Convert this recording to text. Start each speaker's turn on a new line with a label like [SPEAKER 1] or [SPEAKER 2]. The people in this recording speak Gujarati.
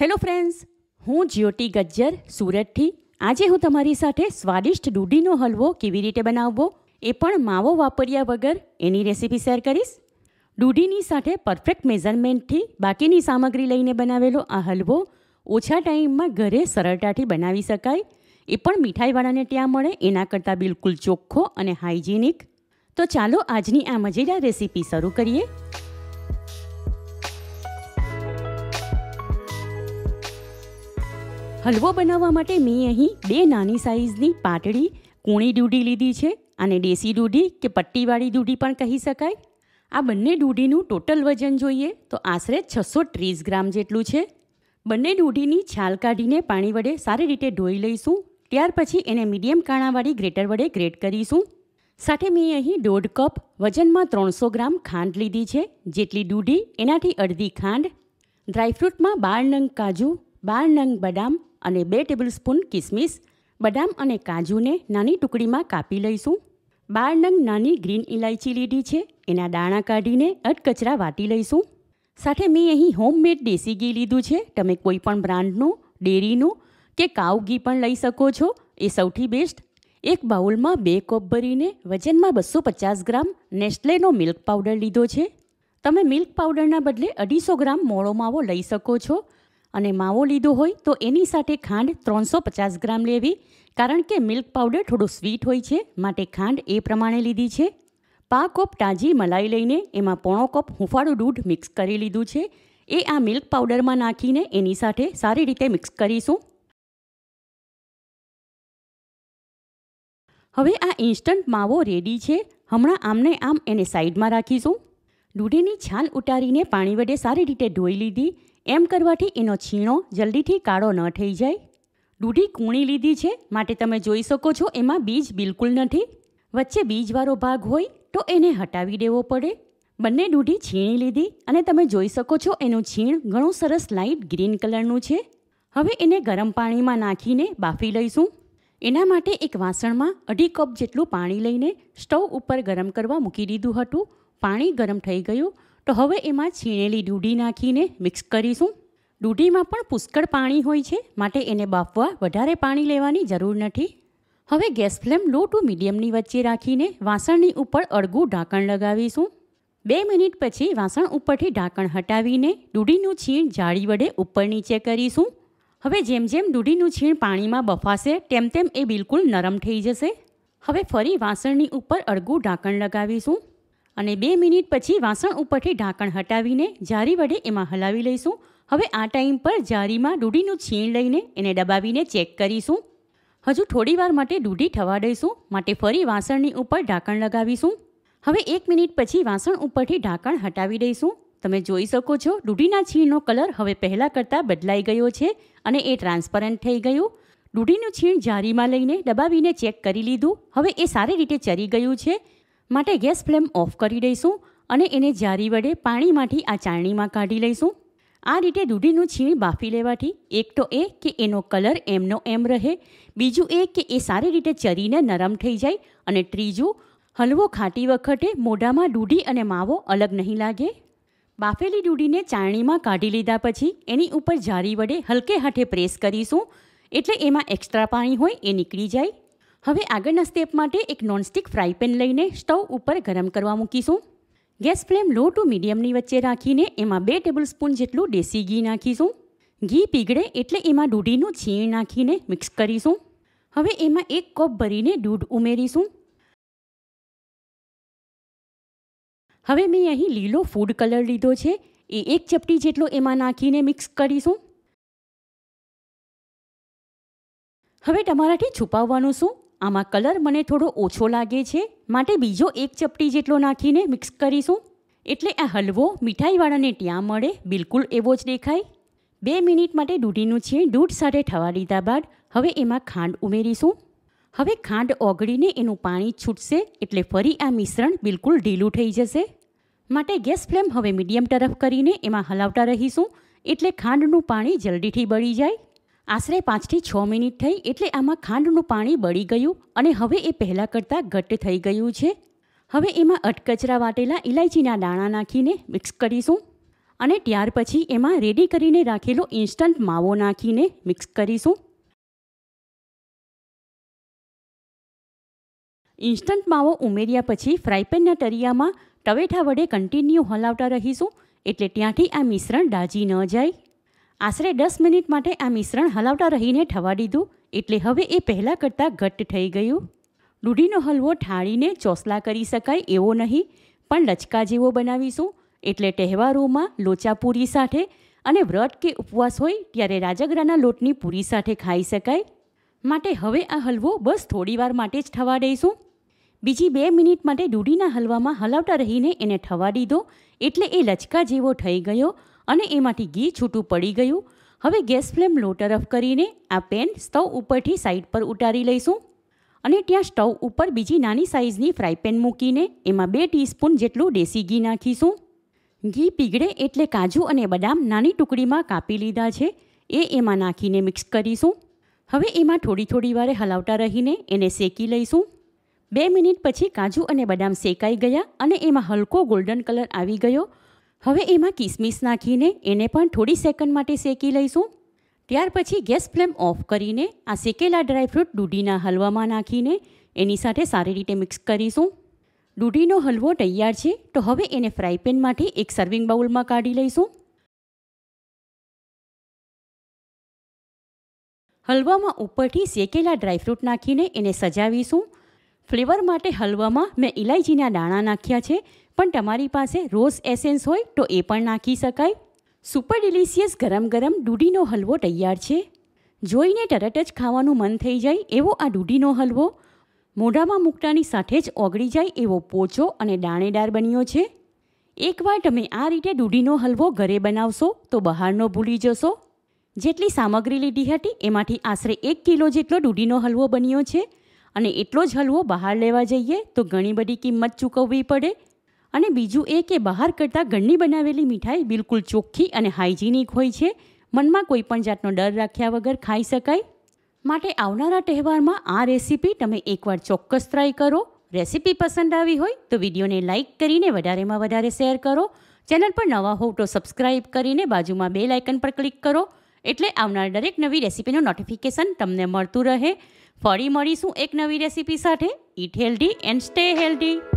[SPEAKER 1] હેલો ફ્રેન્ડ્સ હું જ્યોતિ ગજ્જર સુરતથી આજે હું તમારી સાથે સ્વાદિષ્ટ દૂધીનો હલવો કેવી રીતે બનાવવો એ પણ માવો વાપર્યા વગર એની રેસીપી શેર કરીશ દૂધીની સાથે પરફેક્ટ મેઝરમેન્ટથી બાકીની સામગ્રી લઈને બનાવેલો આ હલવો ઓછા ટાઈમમાં ઘરે સરળતાથી બનાવી શકાય એ પણ મીઠાઈવાળાને ત્યાં મળે એના કરતાં બિલકુલ ચોખ્ખો અને હાઇજેનિક તો ચાલો આજની આ મજેદાર રેસીપી શરૂ કરીએ હલવો બનાવવા માટે મેં અહીં બે નાની સાઇઝની પાતળી કૂણી દૂધી લીધી છે અને દેશી દૂધી કે પટ્ટીવાળી દૂધી પણ કહી શકાય આ બંને દૂધીનું ટોટલ વજન જોઈએ તો આશરે છસો ત્રીસ ગ્રામ જેટલું છે બંને દૂધીની છાલ કાઢીને પાણી વડે સારી રીતે ધોઈ લઈશું ત્યાર પછી એને મીડિયમ કાણાવાળી ગ્રેટર વડે ગ્રેટ કરીશું સાથે મેં અહીં દોઢ કપ વજનમાં ત્રણસો ગ્રામ ખાંડ લીધી છે જેટલી દૂધી એનાથી અડધી ખાંડ ડ્રાયફ્રૂટમાં બાર નંગ કાજુ બાર નંગ બદામ અને બે ટેબલસ્પૂન કિસમિસ બદામ અને કાજુને નાની ટુકડીમાં કાપી લઈશું બાર નંગ નાની ગ્રીન ઇલાયચી લીધી છે એના દાણા કાઢીને અટકચરા વાટી લઈશું સાથે મેં અહીં હોમમેડ દેશી ઘી લીધું છે તમે કોઈ પણ બ્રાન્ડનું ડેરીનું કે કાઉ ઘી પણ લઈ શકો છો એ સૌથી બેસ્ટ એક બાઉલમાં બે કપ ભરીને વજનમાં બસો પચાસ ગ્રામ નેસ્લેનો મિલ્ક પાવડર લીધો છે તમે મિલ્ક પાવડરના બદલે અઢીસો ગ્રામ મોળો માવો લઈ શકો છો અને માવો લીધો હોય તો એની સાથે ખાંડ ત્રણસો પચાસ ગ્રામ લેવી કારણ કે મિલ્ક પાવડર થોડું સ્વીટ હોય છે માટે ખાંડ એ પ્રમાણે લીધી છે પા કોપ તાજી મલાઈ લઈને એમાં પોણો કપ હુંફાળું દૂધ મિક્સ કરી લીધું છે એ આ મિલ્ક પાવડરમાં નાખીને એની સાથે સારી રીતે મિક્સ કરીશું હવે આ ઇન્સ્ટન્ટ માવો રેડી છે હમણાં આમને આમ એને સાઈડમાં રાખીશું દૂધીની છાલ ઉતારીને પાણી વડે સારી રીતે ધોઈ લીધી એમ કરવાથી એનો છીણો જલ્દીથી કાળો ન થઈ જાય દૂધી કૂણી લીધી છે માટે તમે જોઈ શકો છો એમાં બીજ બિલકુલ નથી વચ્ચે બીજવાળો ભાગ હોય તો એને હટાવી દેવો પડે બંને દૂધી છીણી લીધી અને તમે જોઈ શકો છો એનું છીણ ઘણું સરસ લાઇટ ગ્રીન કલરનું છે હવે એને ગરમ પાણીમાં નાખીને બાફી લઈશું એના માટે એક વાસણમાં અઢી કપ જેટલું પાણી લઈને સ્ટવ ઉપર ગરમ કરવા મૂકી દીધું હતું પાણી ગરમ થઈ ગયું તો હવે એમાં છીણેલી દૂધી નાખીને મિક્સ કરીશું દૂધીમાં પણ પુષ્કળ પાણી હોય છે માટે એને બાફવા વધારે પાણી લેવાની જરૂર નથી હવે ગેસ ફ્લેમ લો ટુ મીડિયમની વચ્ચે રાખીને વાસણની ઉપર અડગું ઢાંકણ લગાવીશું બે મિનિટ પછી વાસણ ઉપરથી ઢાંકણ હટાવીને દૂધીનું છીણ જાળી વડે ઉપર નીચે કરીશું હવે જેમ જેમ દૂધીનું છીણ પાણીમાં બફાશે તેમ તેમ એ બિલકુલ નરમ થઈ જશે હવે ફરી વાસણની ઉપર અડગું ઢાંકણ લગાવીશું અને બે મિનિટ પછી વાસણ ઉપરથી ઢાંકણ હટાવીને જારી વડે એમાં હલાવી લઈશું હવે આ ટાઈમ પર જારીમાં દૂધીનું છીણ લઈને એને દબાવીને ચેક કરીશું હજુ થોડીવાર માટે દૂધી થવા દઈશું માટે ફરી વાસણની ઉપર ઢાંકણ લગાવીશું હવે એક મિનિટ પછી વાસણ ઉપરથી ઢાંકણ હટાવી દઈશું તમે જોઈ શકો છો દૂધીના છીણનો કલર હવે પહેલાં કરતાં બદલાઈ ગયો છે અને એ ટ્રાન્સપરન્ટ થઈ ગયું દૂધીનું છીણ જારીમાં લઈને દબાવીને ચેક કરી લીધું હવે એ સારી રીતે ચરી ગયું છે માટે ગેસ ફ્લેમ ઓફ કરી દઈશું અને એને જારી વડે પાણીમાંથી આ ચાળણીમાં કાઢી લઈશું આ રીતે દૂધીનું છીણ બાફી લેવાથી એક તો એ કે એનો કલર એમનો એમ રહે બીજું એ કે એ સારી રીતે ચરીને નરમ થઈ જાય અને ત્રીજું હલવો ખાતી વખતે મોઢામાં દૂધી અને માવો અલગ નહીં લાગે બાફેલી દૂધીને ચાળણીમાં કાઢી લીધા પછી એની ઉપર જારી વડે હલકે હાથે પ્રેસ કરીશું એટલે એમાં એક્સ્ટ્રા પાણી હોય એ નીકળી જાય હવે આગળના સ્ટેપ માટે એક નોનસ્ટિક ફ્રાય પેન લઈને સ્ટવ ઉપર ગરમ કરવા મૂકીશું ગેસ ફ્લેમ લો ટુ મીડિયમની વચ્ચે રાખીને એમાં બે ટેબલ સ્પૂન જેટલું દેશી ઘી નાખીશું ઘી પીગળે એટલે એમાં દૂધીનું છીણ નાખીને મિક્સ કરીશું હવે એમાં એક કપ ભરીને દૂધ ઉમેરીશું હવે મેં અહીં લીલો ફૂડ કલર લીધો છે એ એક ચપટી જેટલો એમાં નાખીને મિક્સ કરીશું હવે તમારાથી છુપાવવાનું શું આમાં કલર મને થોડો ઓછો લાગે છે માટે બીજો એક ચપટી જેટલો નાખીને મિક્સ કરીશું એટલે આ હલવો મીઠાઈવાળાને ત્યાં મળે બિલકુલ એવો જ દેખાય બે મિનિટ માટે દૂધીનું છે દૂધ સાથે થવા દીધા બાદ હવે એમાં ખાંડ ઉમેરીશું હવે ખાંડ ઓગળીને એનું પાણી છૂટશે એટલે ફરી આ મિશ્રણ બિલકુલ ઢીલું થઈ જશે માટે ગેસ ફ્લેમ હવે મીડિયમ તરફ કરીને એમાં હલાવતા રહીશું એટલે ખાંડનું પાણી જલ્દીથી બળી જાય આશરે પાંચથી છ મિનિટ થઈ એટલે આમાં ખાંડનું પાણી બળી ગયું અને હવે એ પહેલાં કરતાં ઘટ્ટ થઈ ગયું છે હવે એમાં અટકચરા વાટેલા ઇલાયચીના દાણા નાખીને મિક્સ કરીશું અને ત્યાર પછી એમાં રેડી કરીને રાખેલો ઇન્સ્ટન્ટ માવો નાખીને મિક્સ કરીશું ઇન્સ્ટન્ટ માવો ઉમેર્યા પછી ફ્રાયપેનના તરિયામાં ટવેઠા વડે કન્ટિન્યુ હલાવતા રહીશું એટલે ત્યાંથી આ મિશ્રણ દાજી ન જાય આશરે દસ મિનિટ માટે આ મિશ્રણ હલાવતા રહીને થવા દીધું એટલે હવે એ પહેલાં કરતાં ઘટ્ટ થઈ ગયું દૂધીનો હલવો ઠાળીને ચોસલા કરી શકાય એવો નહીં પણ લચકા જેવો બનાવીશું એટલે તહેવારોમાં લોચા પૂરી સાથે અને વ્રત કે ઉપવાસ હોય ત્યારે રાજગરાના લોટની પૂરી સાથે ખાઈ શકાય માટે હવે આ હલવો બસ થોડીવાર માટે જ થવા દઈશું બીજી બે મિનિટ માટે દૂધીના હલવામાં હલાવતા રહીને એને થવા દીધો એટલે એ લચકા જેવો થઈ ગયો અને એમાંથી ઘી છૂટું પડી ગયું હવે ગેસ ફ્લેમ લો તરફ કરીને આ પેન સ્ટવ ઉપરથી સાઈડ પર ઉતારી લઈશું અને ત્યાં સ્ટવ ઉપર બીજી નાની સાઇઝની ફ્રાય પેન મૂકીને એમાં બે ટીસ્પૂન જેટલું દેશી ઘી નાખીશું ઘી પીગળે એટલે કાજુ અને બદામ નાની ટુકડીમાં કાપી લીધા છે એ એમાં નાખીને મિક્સ કરીશું હવે એમાં થોડી થોડી વારે હલાવતા રહીને એને શેકી લઈશું બે મિનિટ પછી કાજુ અને બદામ શેકાઈ ગયા અને એમાં હલકો ગોલ્ડન કલર આવી ગયો હવે એમાં કિસમિસ નાખીને એને પણ થોડી સેકન્ડ માટે શેકી લઈશું ત્યાર પછી ગેસ ફ્લેમ ઓફ કરીને આ શેકેલા ડ્રાયફ્રૂટ દૂધીના હલવામાં નાખીને એની સાથે સારી રીતે મિક્સ કરીશું દૂધીનો હલવો તૈયાર છે તો હવે એને ફ્રાય પેનમાંથી એક સર્વિંગ બાઉલમાં કાઢી લઈશું હલવામાં ઉપરથી શેકેલા ડ્રાયફ્રૂટ નાખીને એને સજાવીશું ફ્લેવર માટે હલવામાં મેં ઇલાયચીના દાણા નાખ્યા છે પણ તમારી પાસે રોઝ એસેન્સ હોય તો એ પણ નાખી શકાય સુપર ડિલિશિયસ ગરમ ગરમ દૂધીનો હલવો તૈયાર છે જોઈને તરત જ ખાવાનું મન થઈ જાય એવો આ દૂધીનો હલવો મોઢામાં મૂકતાની સાથે જ ઓગળી જાય એવો પોચો અને દાણેદાર બન્યો છે એકવાર તમે આ રીતે દૂધીનો હલવો ઘરે બનાવશો તો બહારનો ભૂલી જશો જેટલી સામગ્રી લીધી હતી એમાંથી આશરે એક કિલો જેટલો દૂધીનો હલવો બન્યો છે અને એટલો જ હલવો બહાર લેવા જઈએ તો ઘણી બધી કિંમત ચૂકવવી પડે અને બીજું એ કે બહાર કરતાં ઘરની બનાવેલી મીઠાઈ બિલકુલ ચોખ્ખી અને હાઇજીનિક હોય છે મનમાં કોઈપણ જાતનો ડર રાખ્યા વગર ખાઈ શકાય માટે આવનારા તહેવારમાં આ રેસીપી તમે એકવાર ચોક્કસ ટ્રાય કરો રેસીપી પસંદ આવી હોય તો વિડીયોને લાઇક કરીને વધારેમાં વધારે શેર કરો ચેનલ પર નવા હોવ તો સબસ્ક્રાઇબ કરીને બાજુમાં બે લાઇકન પર ક્લિક કરો એટલે આવનાર દરેક નવી રેસીપીનું નોટિફિકેશન તમને મળતું રહે ફરી મળીશું એક નવી રેસીપી સાથે eat healthy and stay healthy